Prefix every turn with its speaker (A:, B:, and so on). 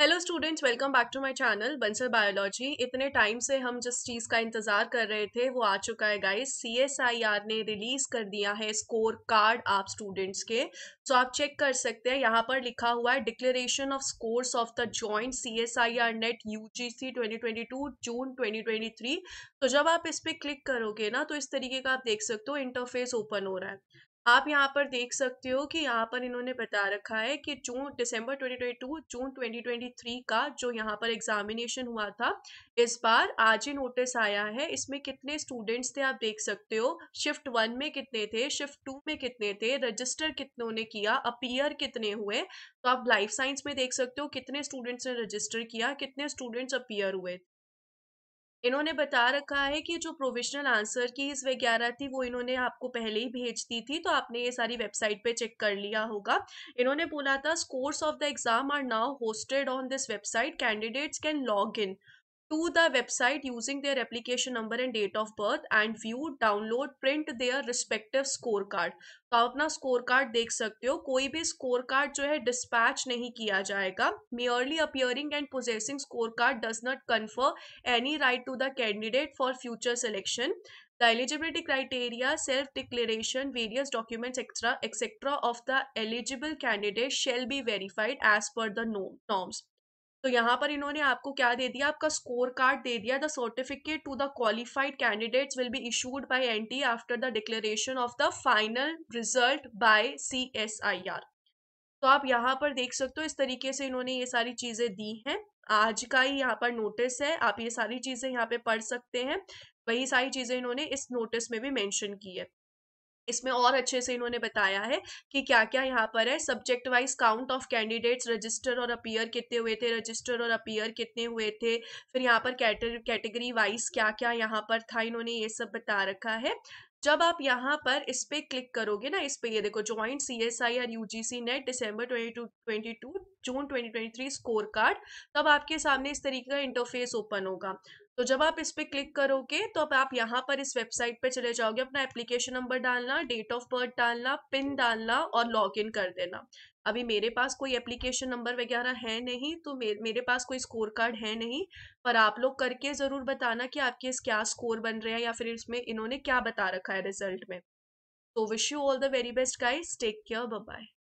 A: Hello students welcome back to my channel Bansal biology इतने time से हम जिस चीज़ का इंतज़ार कर रहे थे वो आ चुका है गाइस सीएसआईआर ने रिलीज़ कर दिया है स्कोर कार्ड आप स्टूडेंट्स के सो आप चेक कर सकते हैं यहाँ पर लिखा हुआ है declaration of scores of the joint CSIR NET UGC 2022 June 2023 तो जब आप इस पर क्लिक करोगे ना तो इस तरीके का आप देख सकते हो इंटरफेस ओपन हो रहा है आप यहाँ पर देख सकते हो कि यहाँ पर इन्होंने बता रखा है कि जून दिसंबर 2022 जून 2023 का जो यहाँ पर एग्जामिनेशन हुआ था इस बार आज ही नोटिस आया है इसमें कितने स्टूडेंट्स थे आप देख सकते हो शिफ्ट वन में कितने थे शिफ्ट टू में कितने थे रजिस्टर कितनों ने किया अपीयर कितने हुए तो आप लाइफ साइंस में देख सकते हो कितने स्टूडेंट्स ने रजिस्टर किया कितने स्टूडेंट्स अपीयर हुए इन्होंने बता रखा है कि जो प्रोविजनल आंसर की इस वगैरह थी वो इन्होंने आपको पहले ही भेज दी थी तो आपने ये सारी वेबसाइट पे चेक कर लिया होगा इन्होंने बोला था scores of the exam are now hosted on this website candidates can log in to the website using their application number and date of birth and view download print their respective scorecard तो आप अपना score देख सकते हो कोई भी scorecard जो है dispatch नहीं किया जाएगा Merely appearing and possessing scorecard does not confer any right to the candidate for future selection. the eligibility criteria self declaration various documents etc etc of the eligible candidate shall be verified as per the norm, norms तो यहाँ पर इन्होंने आपको क्या दे दिया आपका score card दे दिया the certificate to the qualified candidates will be issued by NTA after the declaration of the final result by C S I R तो आप यहाँ पर देख सकते हो इस तरीके से इन्होंने ये सारी चीज़ें दी हैं आज का ही यहाँ पर नोटिस है आप ये सारी चीज़ें यहाँ पे पढ़ सकते हैं वही सारी चीज़ें इन्होंने इस नोटिस में भी मेंशन की है इसमें और अच्छे से इन्होंने बताया है कि क्या क्या यहाँ पर है subject wise count of candidates register और अपीयर कितने हुए थे रजिस्टर और अपीयर कितने हुए थे फिर यहाँ पर कैटेगरी वाइज क्या क्या यहाँ पर था इन्होंने ये सब बता रखा है जब आप यहाँ पर इस पर क्लिक करोगे ना इस पर ये देखो joint C S I R U G C NET December twenty two twenty two June 2023 score card तब आपके सामने इस तरीके का इंटरफेस ओपन होगा तो जब आप इस पर क्लिक करोगे तो अब आप यहाँ पर इस वेबसाइट पर चले जाओगे अपना एप्लीकेशन नंबर डालना डेट ऑफ बर्थ डालना पिन डालना और लॉग इन कर देना अभी मेरे पास कोई एप्लीकेशन नंबर वगैरह है नहीं तो मे मेरे पास कोई स्कोर कार्ड है नहीं पर आप लोग करके ज़रूर बताना कि आपके इस क्या स्कोर बन रहे हैं या फिर इसमें इन्होंने क्या बता रखा है रिजल्ट में तो wish you all the very best guys take care bye